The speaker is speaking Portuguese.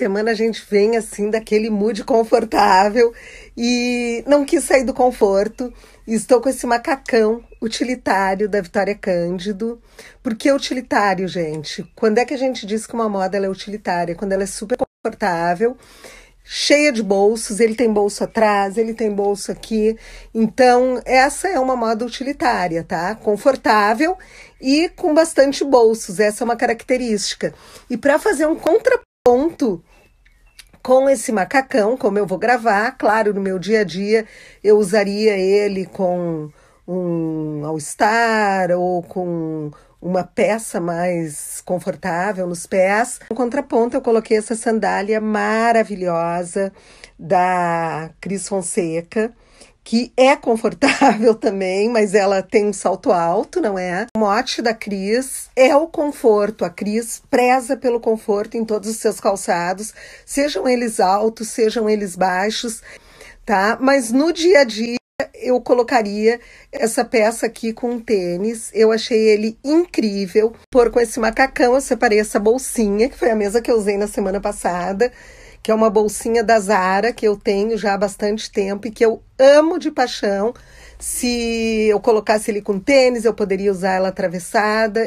semana a gente vem assim daquele mood confortável e não quis sair do conforto. Estou com esse macacão utilitário da Vitória Cândido. Por que utilitário, gente? Quando é que a gente diz que uma moda é utilitária? Quando ela é super confortável, cheia de bolsos, ele tem bolso atrás, ele tem bolso aqui. Então, essa é uma moda utilitária, tá? Confortável e com bastante bolsos, essa é uma característica. E para fazer um contraponto conto com esse macacão, como eu vou gravar, claro, no meu dia a dia eu usaria ele com um all-star ou com uma peça mais confortável nos pés. No contraponto, eu coloquei essa sandália maravilhosa da Cris Fonseca, que é confortável também, mas ela tem um salto alto, não é? O mote da Cris é o conforto. A Cris preza pelo conforto em todos os seus calçados, sejam eles altos, sejam eles baixos, tá? Mas no dia a dia eu colocaria essa peça aqui com tênis. Eu achei ele incrível. Por com esse macacão, eu separei essa bolsinha, que foi a mesa que eu usei na semana passada que é uma bolsinha da Zara que eu tenho já há bastante tempo e que eu amo de paixão. Se eu colocasse ele com tênis, eu poderia usar ela atravessada.